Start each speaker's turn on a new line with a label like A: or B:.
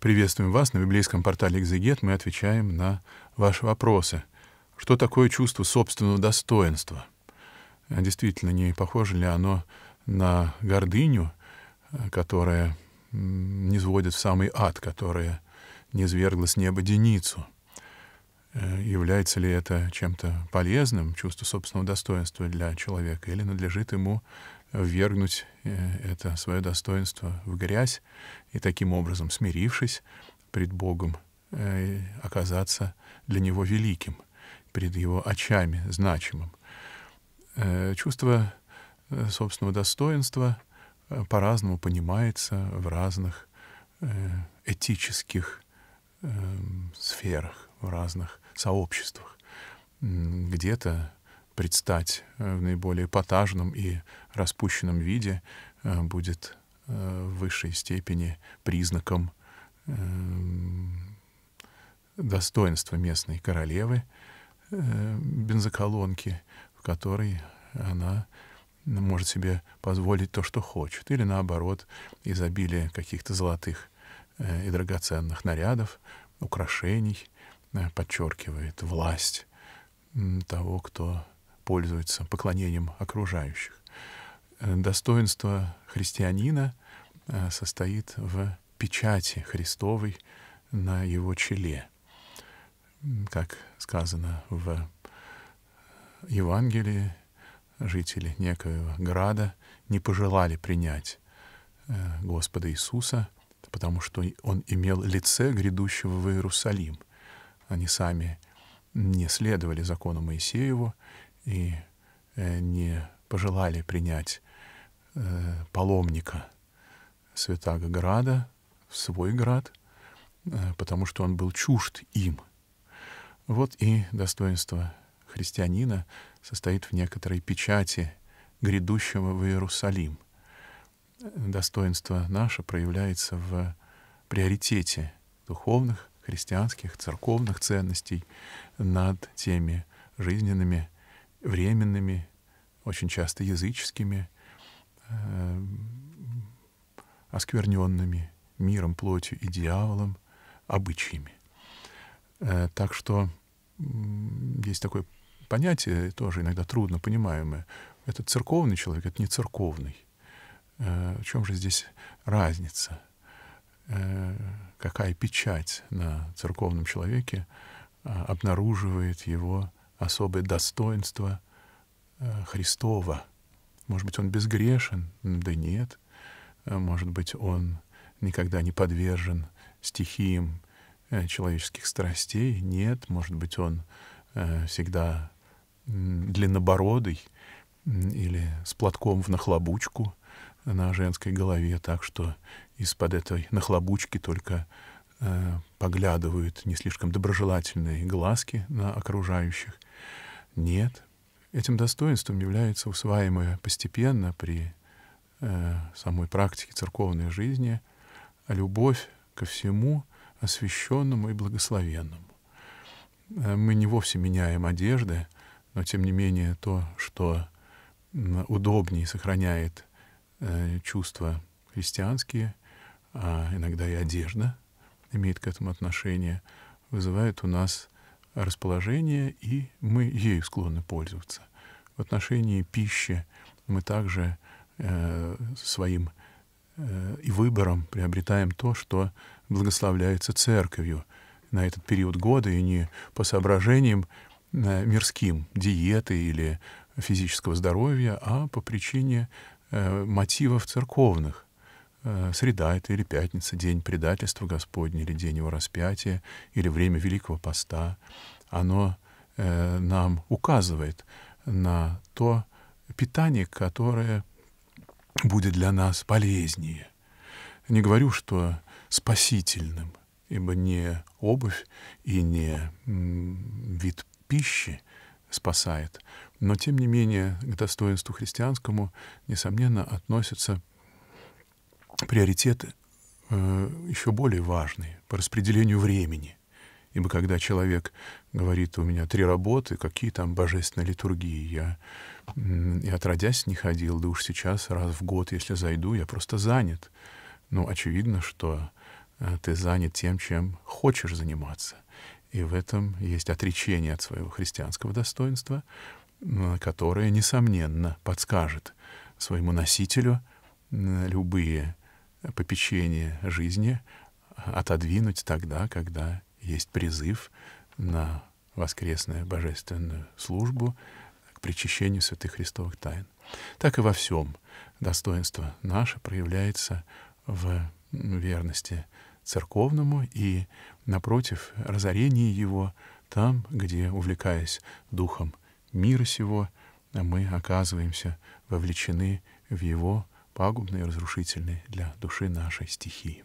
A: Приветствуем вас на библейском портале «Экзегет». Мы отвечаем на ваши вопросы. Что такое чувство собственного достоинства? А действительно, не похоже ли оно на гордыню, которая не сводит в самый ад, которая не свергла с неба Деницу? Э, является ли это чем-то полезным, чувство собственного достоинства для человека, или надлежит ему ввергнуть э, это свое достоинство в грязь и таким образом, смирившись пред Богом, э, оказаться для него великим, пред его очами значимым. Чувство собственного достоинства по-разному понимается в разных этических эм, сферах в разных сообществах. Где-то предстать э, в наиболее эпатажном и распущенном виде э, будет э, в высшей степени признаком эм, достоинства местной королевы бензоколонки, в которой она может себе позволить то, что хочет, или наоборот, изобилие каких-то золотых и драгоценных нарядов, украшений — Э, подчеркивает власть того, кто пользуется поклонением окружающих. Э, достоинство христианина э, состоит в печати Христовой на его челе. Как сказано в Евангелии, жители некоего града не пожелали принять Господа Иисуса, потому что он имел лице грядущего в Иерусалим — они сами не следовали закону Моисееву и э, не пожелали принять э, паломника Святаго Града в свой град, э, потому что он был чужд им. Вот и достоинство христианина состоит в некоторой печати грядущего в Иерусалим. Достоинство наше проявляется в приоритете духовных христианских, церковных ценностей над теми жизненными, временными, очень часто языческими, э, оскверненными миром, плотью и дьяволом, обычаями. Э, так что есть такое понятие, тоже иногда трудно понимаемое. Это церковный человек, это не церковный. Э, в чем же здесь разница? Э, какая печать на церковном человеке а, обнаруживает его особое достоинство э, Христова. Может быть, он безгрешен? Да нет. Э, может быть, он никогда не подвержен стихиям человеческих страстей? Нет. Может быть, он всегда длиннобородый или с платком в нахлобучку — на женской голове, так что из-под этой нахлобучки только э, поглядывают не слишком доброжелательные глазки на окружающих. Нет, этим достоинством является усваиваемое постепенно при э, самой практике церковной жизни любовь ко всему освященному и благословенному. Э, мы не вовсе меняем одежды, но тем не менее то, что удобнее сохраняет Э, чувства христианские, а иногда и одежда имеет к этому отношение, вызывает у нас расположение, и мы ею склонны пользоваться. В отношении пищи мы также э, своим э, и выбором приобретаем то, что благословляется церковью на этот период года, и не по соображениям э, мирским, диеты или физического здоровья, а по причине Э, мотивов церковных. Э, среда это или пятница, день предательства Господня, или день его распятия, или время Великого Поста. Оно э, нам указывает на то питание, которое будет для нас полезнее. Не говорю, что спасительным, ибо не обувь и не вид пищи спасает. Но, тем не менее, к достоинству христианскому, несомненно, относятся приоритеты э, еще более важные по распределению времени. Ибо когда человек говорит, у меня три работы, какие там божественные литургии, я и отродясь не ходил, да уж сейчас раз в год, если зайду, я просто занят. Ну, очевидно, что э, ты занят тем, чем хочешь заниматься — и в этом есть отречение от своего христианского достоинства, которое, несомненно, подскажет своему носителю любые попечения жизни а, отодвинуть тогда, когда есть призыв на воскресную божественную службу, к причащению святых христовых тайн. Так и во всем достоинство наше проявляется в верности церковному и, напротив, разорение его там, где, увлекаясь духом мира сего, мы оказываемся вовлечены в его пагубные, разрушительные для души нашей стихии.